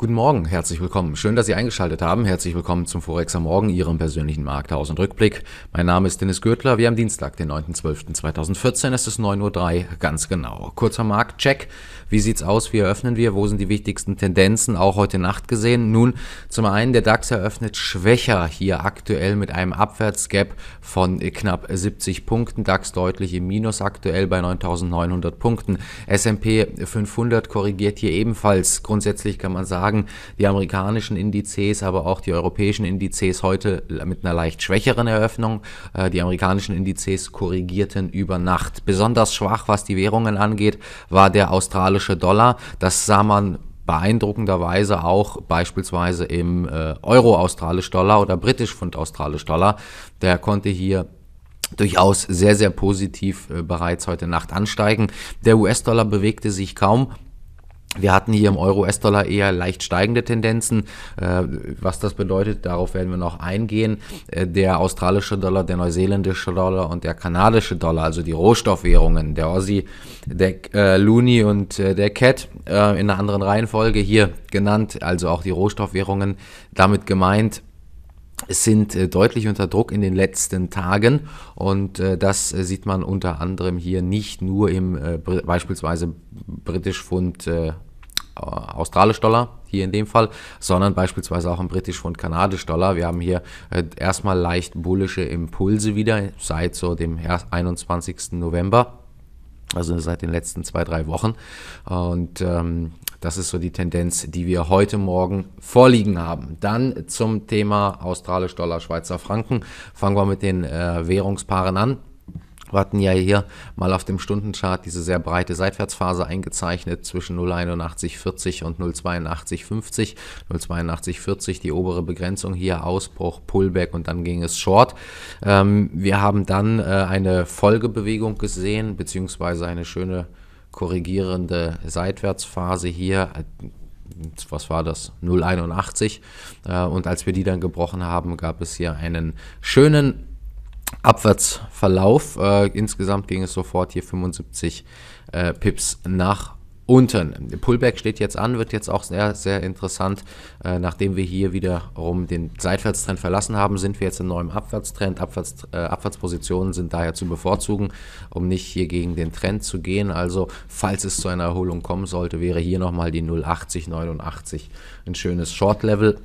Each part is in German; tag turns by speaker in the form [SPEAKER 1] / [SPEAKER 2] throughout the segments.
[SPEAKER 1] Guten Morgen, herzlich willkommen. Schön, dass Sie eingeschaltet haben. Herzlich willkommen zum Forex am Morgen, Ihrem persönlichen Markthaus und Rückblick. Mein Name ist Dennis Gürtler. Wir haben Dienstag, den 9.12.2014. Es ist 9.03 Uhr, ganz genau. Kurzer Marktcheck. Wie sieht's aus? Wie eröffnen wir? Wo sind die wichtigsten Tendenzen? Auch heute Nacht gesehen. Nun, zum einen, der DAX eröffnet schwächer hier aktuell mit einem Abwärtsgap von knapp 70 Punkten. DAX deutlich im Minus aktuell bei 9.900 Punkten. S&P 500 korrigiert hier ebenfalls. Grundsätzlich kann man sagen, sagen, die amerikanischen Indizes, aber auch die europäischen Indizes heute mit einer leicht schwächeren Eröffnung. Äh, die amerikanischen Indizes korrigierten über Nacht. Besonders schwach, was die Währungen angeht, war der australische Dollar. Das sah man beeindruckenderweise auch beispielsweise im äh, Euro australisch Dollar oder britisch Pfund australisch Dollar. Der konnte hier durchaus sehr, sehr positiv äh, bereits heute Nacht ansteigen. Der US-Dollar bewegte sich kaum wir hatten hier im Euro-US-Dollar eher leicht steigende Tendenzen. Äh, was das bedeutet, darauf werden wir noch eingehen. Äh, der australische Dollar, der neuseeländische Dollar und der kanadische Dollar, also die Rohstoffwährungen, der Aussie, der äh, Looney und der Cat in einer anderen Reihenfolge hier genannt, also auch die Rohstoffwährungen damit gemeint sind äh, deutlich unter Druck in den letzten Tagen und äh, das äh, sieht man unter anderem hier nicht nur im beispielsweise britisch Pfund australisch Dollar hier in dem Fall, sondern beispielsweise auch im britisch Pfund kanadisch Dollar. Wir haben hier erstmal leicht bullische Impulse wieder seit so dem 21. November also seit den letzten zwei, drei Wochen. Und ähm, das ist so die Tendenz, die wir heute Morgen vorliegen haben. Dann zum Thema australisch Dollar, Schweizer Franken. Fangen wir mit den äh, Währungspaaren an. Wir hatten ja hier mal auf dem Stundenchart diese sehr breite Seitwärtsphase eingezeichnet zwischen 0,8140 und 0,8250. 0,8240 die obere Begrenzung hier, Ausbruch, Pullback und dann ging es short. Ähm, wir haben dann äh, eine Folgebewegung gesehen, beziehungsweise eine schöne korrigierende Seitwärtsphase hier, was war das, 0,81. Äh, und als wir die dann gebrochen haben, gab es hier einen schönen Abwärtsverlauf. Äh, insgesamt ging es sofort hier 75 äh, Pips nach unten. Der Pullback steht jetzt an, wird jetzt auch sehr, sehr interessant. Äh, nachdem wir hier wiederum den Seitwärtstrend verlassen haben, sind wir jetzt in neuem Abwärtstrend. Abwärts, äh, Abwärtspositionen sind daher zu bevorzugen, um nicht hier gegen den Trend zu gehen. Also, falls es zu einer Erholung kommen sollte, wäre hier nochmal die 0,8089 ein schönes Short-Level.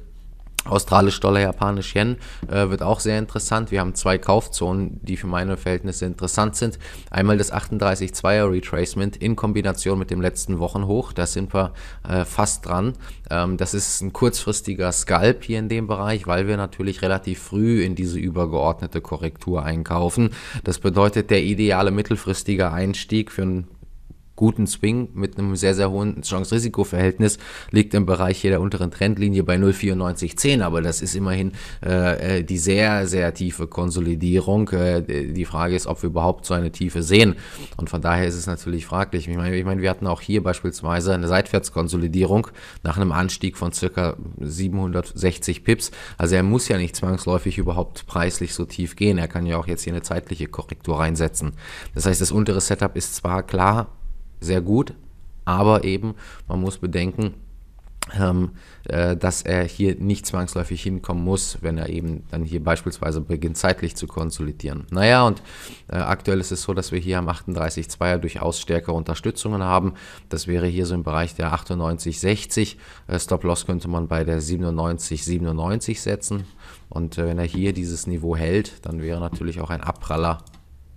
[SPEAKER 1] Australisch Dollar, Japanisch Yen äh, wird auch sehr interessant. Wir haben zwei Kaufzonen, die für meine Verhältnisse interessant sind. Einmal das 38,2er Retracement in Kombination mit dem letzten Wochenhoch. Da sind wir äh, fast dran. Ähm, das ist ein kurzfristiger Scalp hier in dem Bereich, weil wir natürlich relativ früh in diese übergeordnete Korrektur einkaufen. Das bedeutet, der ideale mittelfristige Einstieg für einen guten Swing mit einem sehr, sehr hohen Chance-Risiko-Verhältnis, liegt im Bereich hier der unteren Trendlinie bei 0,9410, aber das ist immerhin äh, äh, die sehr, sehr tiefe Konsolidierung. Äh, die Frage ist, ob wir überhaupt so eine Tiefe sehen und von daher ist es natürlich fraglich. Ich meine, ich meine wir hatten auch hier beispielsweise eine Seitwärtskonsolidierung nach einem Anstieg von circa 760 Pips, also er muss ja nicht zwangsläufig überhaupt preislich so tief gehen, er kann ja auch jetzt hier eine zeitliche Korrektur reinsetzen. Das heißt, das untere Setup ist zwar klar, sehr gut, aber eben, man muss bedenken, ähm, äh, dass er hier nicht zwangsläufig hinkommen muss, wenn er eben dann hier beispielsweise beginnt, zeitlich zu konsolidieren. Naja, und äh, aktuell ist es so, dass wir hier am 38.2er durchaus stärkere Unterstützungen haben. Das wäre hier so im Bereich der 98,60. Äh, Stop-Loss könnte man bei der 97,97 setzen. Und äh, wenn er hier dieses Niveau hält, dann wäre natürlich auch ein Abpraller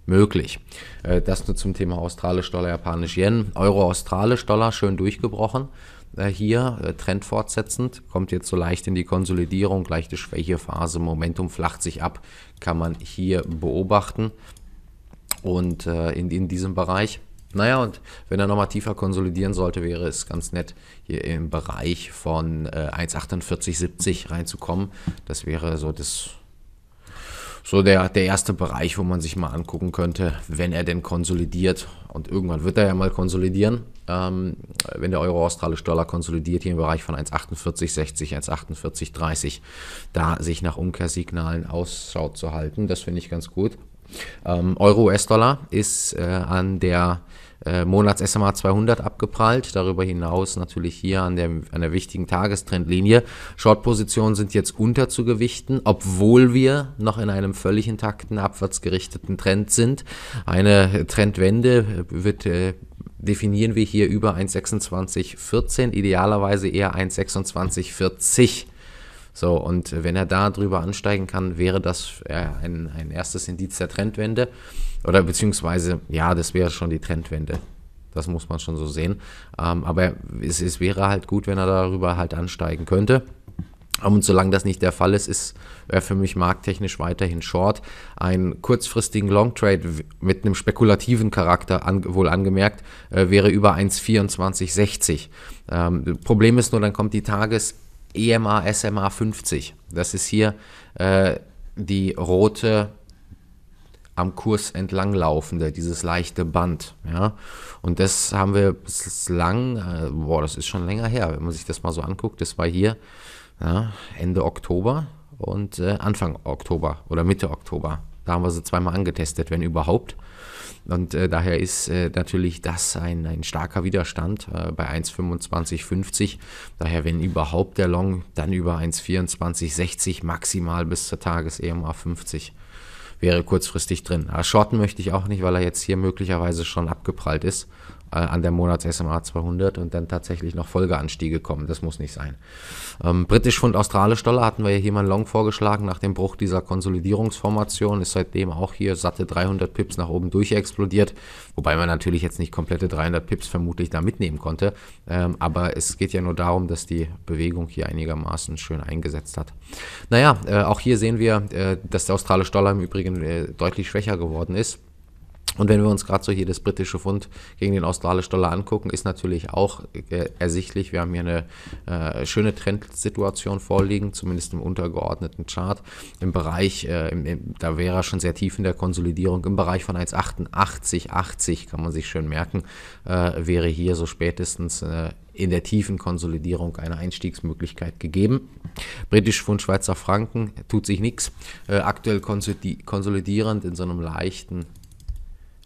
[SPEAKER 1] möglich. Äh, das nur zum Thema australisch Dollar, japanisch Yen. Euro australisch Dollar schön durchgebrochen. Äh, hier äh, Trend fortsetzend, kommt jetzt so leicht in die Konsolidierung, leichte Schwächephase, Momentum flacht sich ab, kann man hier beobachten. Und in, in diesem Bereich, naja, und wenn er nochmal tiefer konsolidieren sollte, wäre es ganz nett, hier im Bereich von äh, 1,4870 reinzukommen. Das wäre so das so der, der erste Bereich, wo man sich mal angucken könnte, wenn er denn konsolidiert. Und irgendwann wird er ja mal konsolidieren, ähm, wenn der Euro australisch Dollar konsolidiert, hier im Bereich von 1,4860, 1,4830, da sich nach Umkehrsignalen ausschaut zu halten. Das finde ich ganz gut. Ähm, Euro-US-Dollar ist äh, an der äh, Monats-SMA 200 abgeprallt. Darüber hinaus natürlich hier an der, an der wichtigen Tagestrendlinie. Short-Positionen sind jetzt unterzugewichten, obwohl wir noch in einem völlig intakten, abwärtsgerichteten Trend sind. Eine Trendwende wird äh, definieren wir hier über 1,2614, idealerweise eher 1,2640. So, und wenn er da drüber ansteigen kann, wäre das äh, ein, ein erstes Indiz der Trendwende. Oder beziehungsweise, ja, das wäre schon die Trendwende. Das muss man schon so sehen. Ähm, aber es, es wäre halt gut, wenn er darüber halt ansteigen könnte. Ähm, und solange das nicht der Fall ist, ist er für mich markttechnisch weiterhin short. Einen kurzfristigen Long Trade mit einem spekulativen Charakter, an, wohl angemerkt, äh, wäre über 1,2460. Ähm, Problem ist nur, dann kommt die Tages EMA SMA 50. Das ist hier äh, die rote am Kurs entlang laufende, dieses leichte Band. Ja? Und das haben wir bislang, äh, boah, das ist schon länger her, wenn man sich das mal so anguckt. Das war hier ja, Ende Oktober und äh, Anfang Oktober oder Mitte Oktober. Da haben wir sie zweimal angetestet, wenn überhaupt. Und äh, daher ist äh, natürlich das ein, ein starker Widerstand äh, bei 1,2550. Daher, wenn überhaupt der Long, dann über 1,2460 maximal bis zur Tages-EMA 50 wäre kurzfristig drin. Aber ah, shorten möchte ich auch nicht, weil er jetzt hier möglicherweise schon abgeprallt ist. Äh, an der Monats-SMA 200 und dann tatsächlich noch Folgeanstiege kommen. Das muss nicht sein. Ähm, Britisch Pfund Australisch Dollar hatten wir ja hier mal Long vorgeschlagen. Nach dem Bruch dieser Konsolidierungsformation ist seitdem auch hier satte 300 Pips nach oben durchexplodiert. Wobei man natürlich jetzt nicht komplette 300 Pips vermutlich da mitnehmen konnte. Ähm, aber es geht ja nur darum, dass die Bewegung hier einigermaßen schön eingesetzt hat. Naja, äh, auch hier sehen wir, äh, dass der australische Dollar im Übrigen äh, deutlich schwächer geworden ist und wenn wir uns gerade so hier das britische Pfund gegen den australischen Dollar angucken, ist natürlich auch äh, ersichtlich, wir haben hier eine äh, schöne Trendsituation vorliegen, zumindest im untergeordneten Chart. Im Bereich, äh, im, im, da wäre er schon sehr tief in der Konsolidierung, im Bereich von 1,8880 kann man sich schön merken, äh, wäre hier so spätestens äh, in der tiefen Konsolidierung eine Einstiegsmöglichkeit gegeben. Britisch Pfund Schweizer Franken tut sich nichts. Äh, aktuell konsolidierend in so einem leichten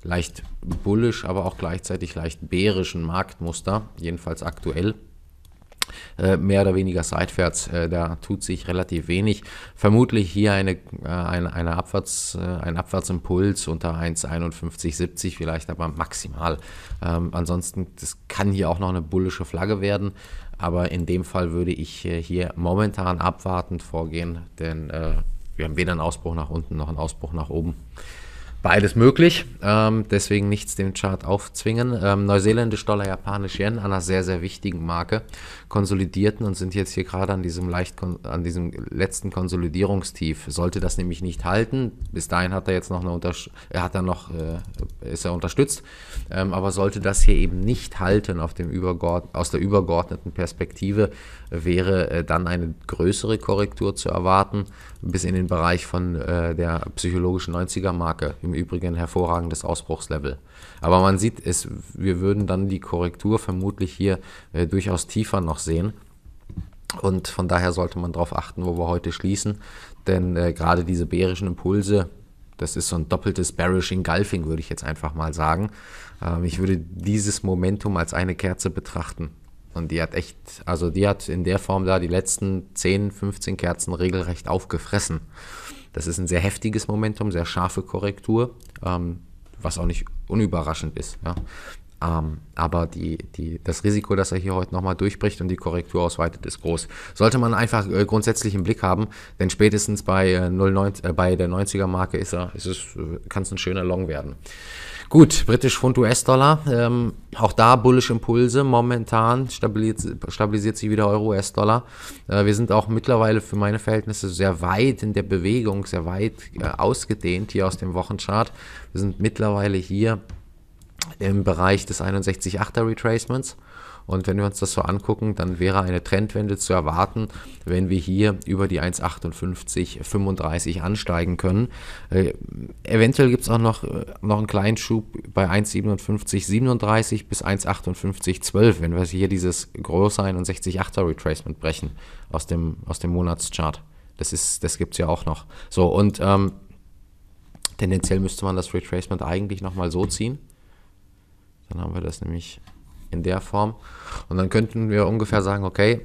[SPEAKER 1] leicht bullisch, aber auch gleichzeitig leicht bärischen Marktmuster, jedenfalls aktuell äh, mehr oder weniger seitwärts. Äh, da tut sich relativ wenig. Vermutlich hier eine, äh, eine, eine Abwärts, ein Abwärtsimpuls unter 1,5170 vielleicht, aber maximal. Ähm, ansonsten, das kann hier auch noch eine bullische Flagge werden. Aber in dem Fall würde ich hier momentan abwartend vorgehen, denn äh, wir haben weder einen Ausbruch nach unten noch einen Ausbruch nach oben. Beides möglich, ähm, deswegen nichts dem Chart aufzwingen. Ähm, Neuseeländisch Dollar, Japanisch Yen einer sehr, sehr wichtigen Marke konsolidierten und sind jetzt hier gerade an diesem, leicht an diesem letzten Konsolidierungstief. Sollte das nämlich nicht halten, bis dahin hat er jetzt noch eine Untersch äh, er hat dann noch, äh, ist er unterstützt, ähm, aber sollte das hier eben nicht halten auf dem Übergeord aus der übergeordneten Perspektive, wäre äh, dann eine größere Korrektur zu erwarten, bis in den Bereich von äh, der psychologischen 90er-Marke. Im Übrigen hervorragendes Ausbruchslevel. Aber man sieht, es, wir würden dann die Korrektur vermutlich hier äh, durchaus tiefer noch sehen. Und von daher sollte man darauf achten, wo wir heute schließen. Denn äh, gerade diese bärischen Impulse, das ist so ein doppeltes bearish engulfing, würde ich jetzt einfach mal sagen. Ähm, ich würde dieses Momentum als eine Kerze betrachten. Und die hat echt, also die hat in der Form da die letzten 10, 15 Kerzen regelrecht aufgefressen. Das ist ein sehr heftiges Momentum, sehr scharfe Korrektur, ähm, was auch nicht unüberraschend ist. Ja. Ähm, aber die, die, das Risiko, dass er hier heute nochmal durchbricht und die Korrektur ausweitet, ist groß. Sollte man einfach äh, grundsätzlich im Blick haben, denn spätestens bei, äh, 09, äh, bei der 90er-Marke ist er, ist es, äh, kann es ein schöner Long werden. Gut, britisch Pfund US-Dollar, ähm, auch da bullish Impulse momentan, stabilisiert, stabilisiert sich wieder Euro-US-Dollar. Äh, wir sind auch mittlerweile für meine Verhältnisse sehr weit in der Bewegung, sehr weit äh, ausgedehnt hier aus dem Wochenchart. Wir sind mittlerweile hier im Bereich des 61.8er Retracements. Und wenn wir uns das so angucken, dann wäre eine Trendwende zu erwarten, wenn wir hier über die 1,58,35 ansteigen können. Äh, eventuell gibt es auch noch, äh, noch einen kleinen Schub bei 1,57,37 bis 1,58,12, wenn wir hier dieses große 61,8er Retracement brechen aus dem, aus dem Monatschart. Das, das gibt es ja auch noch. So, und ähm, tendenziell müsste man das Retracement eigentlich nochmal so ziehen dann haben wir das nämlich in der Form. Und dann könnten wir ungefähr sagen, okay,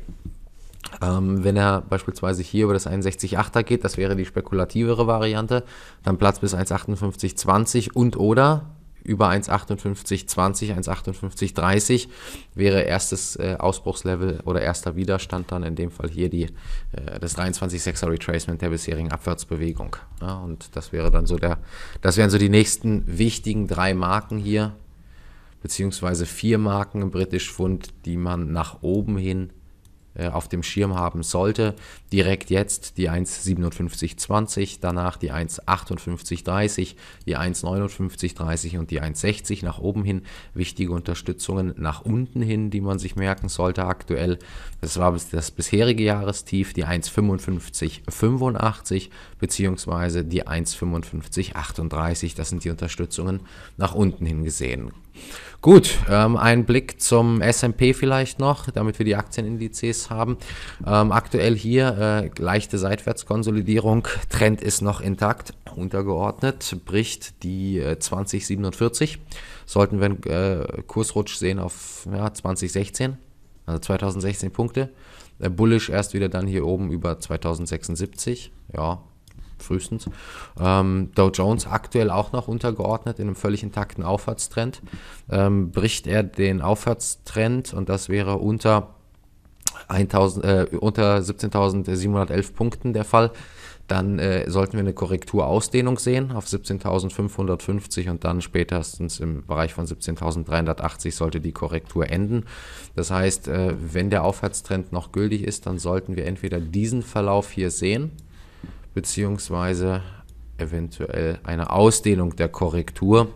[SPEAKER 1] ähm, wenn er beispielsweise hier über das 61,8er geht, das wäre die spekulativere Variante, dann Platz bis 1,58,20 und oder über 1,58,20, 1,58,30 wäre erstes äh, Ausbruchslevel oder erster Widerstand dann in dem Fall hier die, äh, das 23,6er Retracement der bisherigen Abwärtsbewegung. Ja, und das wäre dann so der, das wären so die nächsten wichtigen drei Marken hier, beziehungsweise vier Marken im British Fund, die man nach oben hin äh, auf dem Schirm haben sollte. Direkt jetzt die 1,5720, danach die 1,5830, die 1,5930 und die 1,60 nach oben hin. Wichtige Unterstützungen nach unten hin, die man sich merken sollte aktuell. Das war das bisherige Jahrestief, die 1,5585 beziehungsweise die 1,5538. Das sind die Unterstützungen nach unten hin gesehen. Gut, ähm, ein Blick zum SP vielleicht noch, damit wir die Aktienindizes haben. Ähm, aktuell hier äh, leichte Seitwärtskonsolidierung, Trend ist noch intakt, untergeordnet, bricht die äh, 2047. Sollten wir einen äh, Kursrutsch sehen auf ja, 2016, also 2016 Punkte. Äh, bullish erst wieder dann hier oben über 2076. Ja, frühestens. Ähm, Dow Jones aktuell auch noch untergeordnet in einem völlig intakten Aufwärtstrend. Ähm, bricht er den Aufwärtstrend und das wäre unter, äh, unter 17.711 Punkten der Fall, dann äh, sollten wir eine Korrekturausdehnung sehen auf 17.550 und dann spätestens im Bereich von 17.380 sollte die Korrektur enden. Das heißt, äh, wenn der Aufwärtstrend noch gültig ist, dann sollten wir entweder diesen Verlauf hier sehen, beziehungsweise eventuell eine Ausdehnung der Korrektur.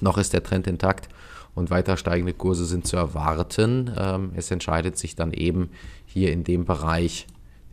[SPEAKER 1] Noch ist der Trend intakt und weiter steigende Kurse sind zu erwarten. Ähm, es entscheidet sich dann eben hier in dem Bereich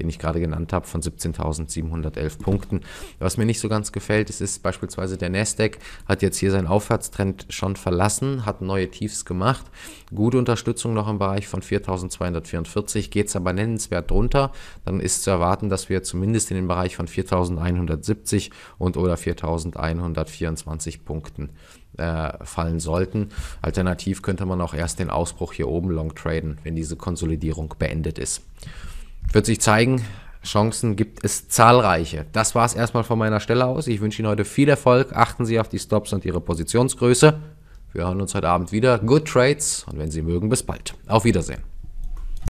[SPEAKER 1] den ich gerade genannt habe, von 17.711 Punkten. Was mir nicht so ganz gefällt, es ist beispielsweise der Nasdaq hat jetzt hier seinen Aufwärtstrend schon verlassen, hat neue Tiefs gemacht, gute Unterstützung noch im Bereich von 4.244, geht es aber nennenswert drunter, dann ist zu erwarten, dass wir zumindest in den Bereich von 4.170 und oder 4.124 Punkten äh, fallen sollten. Alternativ könnte man auch erst den Ausbruch hier oben long traden, wenn diese Konsolidierung beendet ist. Wird sich zeigen. Chancen gibt es zahlreiche. Das war es erstmal von meiner Stelle aus. Ich wünsche Ihnen heute viel Erfolg. Achten Sie auf die Stops und Ihre Positionsgröße. Wir hören uns heute Abend wieder. Good Trades und wenn Sie mögen, bis bald. Auf Wiedersehen.